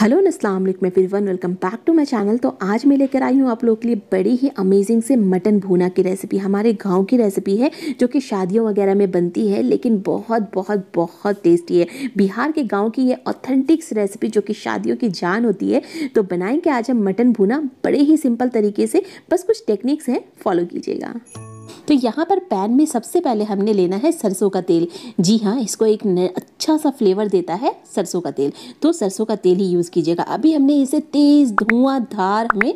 hello मैं फिर वन welcome back to my channel तो आज मैं लेकर आई हूँ आप लोगों के लिए बड़ी ही अमेजिंग से मटन भूना की रेसिपी हमारे गांव की रेसिपी है जो कि शादियों वगैरह में बनती है लेकिन बहुत बहुत बहुत टेस्टी है बिहार के गांव की ये ऑथेंटिक्स रेसिपी जो कि शादियों की जान होती है तो बनाएंगे आज हम मटन भूना बड़े ही सिंपल तरीके से बस कुछ टेक्निक्स हैं फॉलो कीजिएगा तो यहाँ पर पैन में सबसे पहले हमने लेना है सरसों का तेल जी हाँ इसको एक अच्छा सा फ्लेवर देता है सरसों का तेल तो सरसों का तेल ही यूज़ कीजिएगा अभी हमने इसे तेज़ धुआंधार में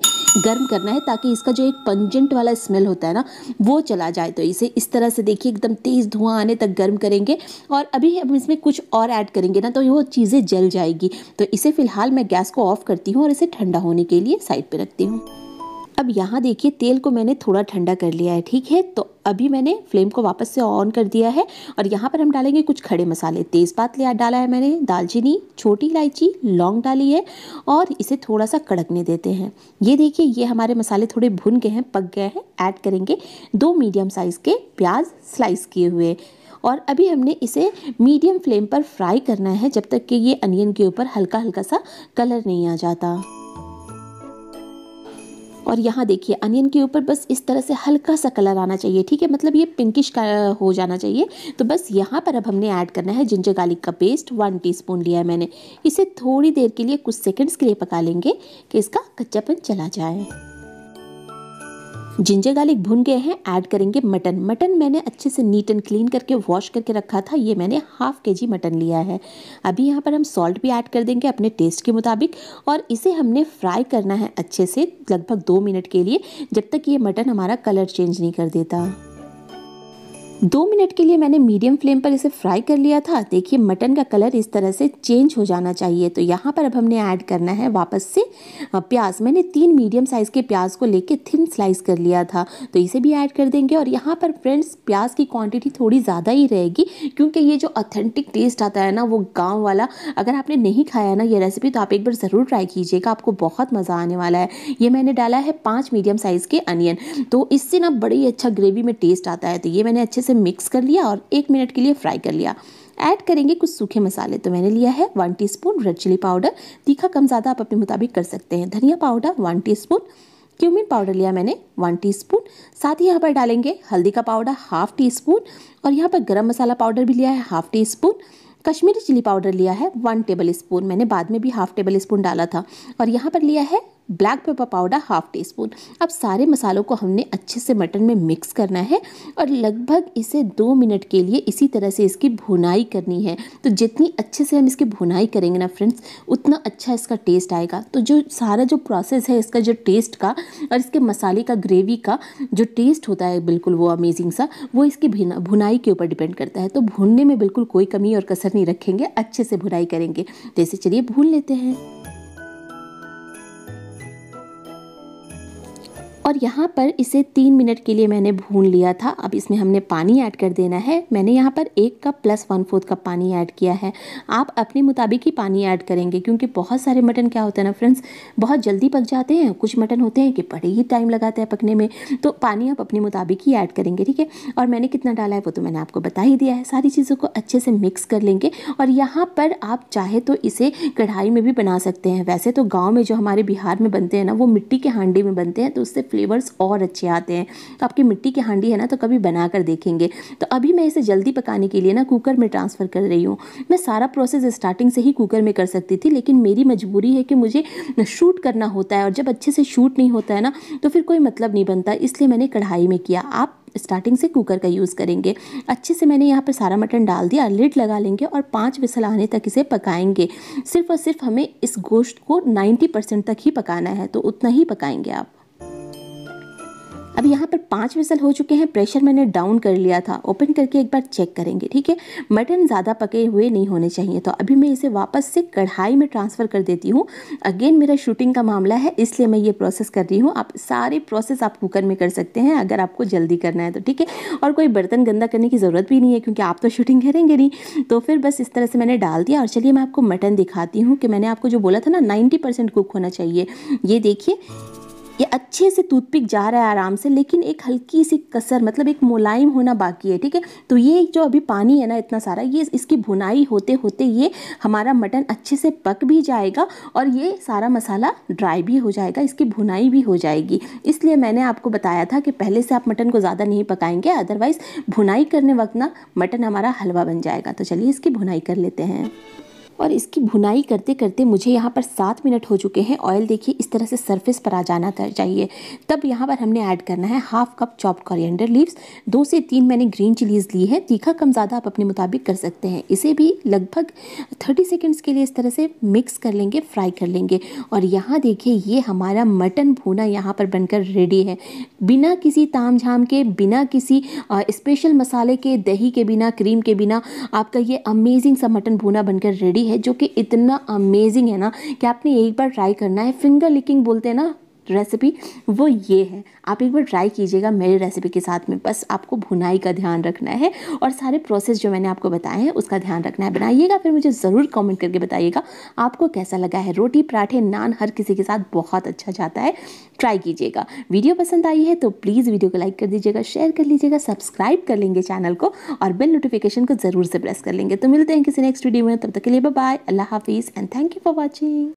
गर्म करना है ताकि इसका जो एक पंजेंट वाला स्मेल होता है ना वो चला जाए तो इसे इस तरह से देखिए एकदम तेज़ धुआं आने तक गर्म करेंगे और अभी हम इसमें कुछ और ऐड करेंगे ना तो वो चीज़ें जल जाएगी तो इसे फ़िलहाल मैं गैस को ऑफ़ करती हूँ और इसे ठंडा होने के लिए साइड पर रखती हूँ अब यहाँ देखिए तेल को मैंने थोड़ा ठंडा कर लिया है ठीक है तो अभी मैंने फ्लेम को वापस से ऑन कर दिया है और यहाँ पर हम डालेंगे कुछ खड़े मसाले तेज़पात लिया डाला है मैंने दालचीनी छोटी इलायची लौंग डाली है और इसे थोड़ा सा कड़कने देते हैं ये देखिए ये हमारे मसाले थोड़े भुन गए हैं पक गए हैं ऐड करेंगे दो मीडियम साइज़ के प्याज स्लाइस किए हुए और अभी हमने इसे मीडियम फ्लेम पर फ्राई करना है जब तक कि ये अनियन के ऊपर हल्का हल्का सा कलर नहीं आ जाता और यहाँ देखिए अनियन के ऊपर बस इस तरह से हल्का सा कलर आना चाहिए ठीक है मतलब ये पिंकिश का हो जाना चाहिए तो बस यहाँ पर अब हमने ऐड करना है जिंजर गार्लिक का पेस्ट वन टीस्पून लिया है मैंने इसे थोड़ी देर के लिए कुछ सेकंड्स के लिए पका लेंगे कि इसका कच्चापन चला जाए जिंजर गार्लिक भुन गए हैं ऐड करेंगे मटन मटन मैंने अच्छे से नीट एंड क्लीन करके वॉश करके रखा था ये मैंने हाफ के जी मटन लिया है अभी यहाँ पर हम सॉल्ट भी ऐड कर देंगे अपने टेस्ट के मुताबिक और इसे हमने फ्राई करना है अच्छे से लगभग दो मिनट के लिए जब तक ये मटन हमारा कलर चेंज नहीं कर देता दो मिनट के लिए मैंने मीडियम फ्लेम पर इसे फ्राई कर लिया था देखिए मटन का कलर इस तरह से चेंज हो जाना चाहिए तो यहाँ पर अब हमने ऐड करना है वापस से प्याज मैंने तीन मीडियम साइज़ के प्याज को लेके थिन स्लाइस कर लिया था तो इसे भी ऐड कर देंगे और यहाँ पर फ्रेंड्स प्याज की क्वांटिटी थोड़ी ज़्यादा ही रहेगी क्योंकि ये जो ऑथेंटिक टेस्ट आता है ना वो गाँव वाला अगर आपने नहीं खाया ना ये रेसिपी तो आप एक बार ज़रूर ट्राई कीजिएगा आपको बहुत मज़ा आने वाला है ये मैंने डाला है पाँच मीडियम साइज़ के अनियन तो इससे ना बड़ी अच्छा ग्रेवी में टेस्ट आता है तो ये मैंने अच्छे से मिक्स कर लिया और एक मिनट के लिए फ्राई कर लिया ऐड करेंगे कुछ सूखे मसाले तो मैंने लिया है one teaspoon red chilli powder तीखा कम ज़्यादा आप अपने मुताबिक कर सकते हैं धनिया powder one teaspoon cumin powder लिया मैंने वन टीस्पून साथ ही यहाँ पर डालेंगे हल्दी का पाउडर हाफ टी स्पून और यहाँ पर गरम मसाला पाउडर भी लिया है half teaspoon Kashmiri chilli powder लिया है वन टेबल स्पून मैंने बाद में भी हाफ टेबल स्पून डाला था और यहाँ पर लिया है black pepper powder half teaspoon अब सारे मसालों को हमने अच्छे से मटन में मिक्स करना है और लगभग इसे दो मिनट के लिए इसी तरह से इसकी भुनाई करनी है तो जितनी अच्छे से हम इसकी भुनाई करेंगे ना फ्रेंड्स उतना अच्छा इसका टेस्ट आएगा तो जो सारा जो प्रोसेस है इसका जो टेस्ट का और इसके मसाले का ग्रेवी का जो टेस्ट होता है बिल्कुल वो अमेजिंग सा वो इसकी भुनाई के ऊपर डिपेंड करता है तो भूनने में बिल्कुल कोई कमी और कसर नहीं रखेंगे अच्छे से भुनाई करेंगे तो चलिए भून लेते हैं और यहाँ पर इसे तीन मिनट के लिए मैंने भून लिया था अब इसमें हमने पानी ऐड कर देना है मैंने यहाँ पर एक cup plus one fourth cup पानी ऐड किया है आप अपने मुताबिक ही पानी ऐड करेंगे क्योंकि बहुत सारे मटन क्या होता है ना फ्रेंड्स बहुत जल्दी पक जाते हैं कुछ मटन होते हैं कि बड़े ही टाइम लगाते हैं पकने में तो पानी आप अपने मुताबिक ही ऐड करेंगे ठीक है और मैंने कितना डाला है वो तो मैंने आपको बता ही दिया है सारी चीज़ों को अच्छे से मिक्स कर लेंगे और यहाँ पर आप चाहे तो इसे कढ़ाई में भी बना सकते हैं वैसे तो गाँव में जो हमारे बिहार में बनते हैं ना वो मिट्टी के हांडी में बनते हैं तो उससे फ्लेवर्स और अच्छे आते हैं तो आपकी मिट्टी की हांडी है ना तो कभी बना कर देखेंगे तो अभी मैं इसे जल्दी पकाने के लिए ना कुकर में ट्रांसफ़र कर रही हूँ मैं सारा प्रोसेस स्टार्टिंग से ही कुकर में कर सकती थी लेकिन मेरी मजबूरी है कि मुझे शूट करना होता है और जब अच्छे से शूट नहीं होता है ना तो फिर कोई मतलब नहीं बनता इसलिए मैंने कढ़ाई में किया आप स्टार्टिंग से कुकर का यूज़ करेंगे अच्छे से मैंने यहाँ पर सारा मटन डाल दिया लिड लगा लेंगे और पाँच विसल आने तक इसे पकाएंगे सिर्फ और सिर्फ हमें इस गोश्त को 90 परसेंट तक ही पकाना है तो उतना ही पकाएंगे आप अब यहाँ पर पाँच विसल हो चुके हैं प्रेशर मैंने डाउन कर लिया था ओपन करके एक बार चेक करेंगे ठीक है मटन ज़्यादा पके हुए नहीं होने चाहिए तो अभी मैं इसे वापस से कढ़ाई में ट्रांसफ़र कर देती हूँ अगेन मेरा शूटिंग का मामला है इसलिए मैं ये प्रोसेस कर रही हूँ आप सारे प्रोसेस आप कुकर में कर सकते हैं अगर आपको जल्दी करना है तो ठीक है और कोई बर्तन गंदा करने की ज़रूरत भी नहीं है क्योंकि आप तो शूटिंग करेंगे नहीं तो फिर बस इस तरह से मैंने डाल दिया और चलिए मैं आपको मटन दिखाती हूँ कि मैंने आपको जो बोला था ना नाइन्टी कुक होना चाहिए ये देखिए ये अच्छे से टूथपिक जा रहा है आराम से लेकिन एक हल्की सी कसर मतलब एक मुलायम होना बाकी है ठीक है तो ये जो अभी पानी है ना इतना सारा ये इसकी भुनाई होते होते ये हमारा मटन अच्छे से पक भी जाएगा और ये सारा मसाला ड्राई भी हो जाएगा इसकी भुनाई भी हो जाएगी इसलिए मैंने आपको बताया था कि पहले से आप मटन को ज़्यादा नहीं पकाएंगे अदरवाइज़ भुनाई करने वक्त ना मटन हमारा हलवा बन जाएगा तो चलिए इसकी भुनाई कर लेते हैं और इसकी भुनाई करते करते मुझे यहाँ पर सात मिनट हो चुके हैं ऑयल देखिए इस तरह से सरफेस पर आ जाना चाहिए तब यहाँ पर हमने ऐड करना है half cup chopped coriander leaves दो से तीन मैंने ग्रीन चिलीज़ ली है तीखा कम ज़्यादा आप अपने मुताबिक कर सकते हैं इसे भी लगभग थर्टी सेकेंड्स के लिए इस तरह से मिक्स कर लेंगे फ्राई कर लेंगे और यहाँ देखिए ये हमारा मटन भुना यहाँ पर बनकर रेडी है बिना किसी ताम झाम के बिना किसी स्पेशल मसाले के दही के बिना क्रीम के बिना आपका ये अमेजिंग सा मटन भुना बनकर रेडी है जो कि इतना अमेजिंग है ना कि आपने एक बार ट्राई करना है फिंगर लिकिंग बोलते हैं ना रेसिपी वो ये है आप एक बार ट्राई कीजिएगा मेरी रेसिपी के साथ में बस आपको भुनाई का ध्यान रखना है और सारे प्रोसेस जो मैंने आपको बताए हैं उसका ध्यान रखना है बनाइएगा फिर मुझे ज़रूर कमेंट करके बताइएगा आपको कैसा लगा है रोटी पराठे नान हर किसी के साथ बहुत अच्छा जाता है ट्राई कीजिएगा वीडियो पसंद आई है तो प्लीज़ वीडियो को लाइक कर दीजिएगा शेयर कर लीजिएगा सब्सक्राइब कर लेंगे चैनल को और बेल नोटिफिकेशन को ज़रूर से प्रेस कर लेंगे तो मिलते हैं किसी नेक्स्ट वीडियो में तब तक के लिए बाय अल्लाह हाफिज़ and thank you for watching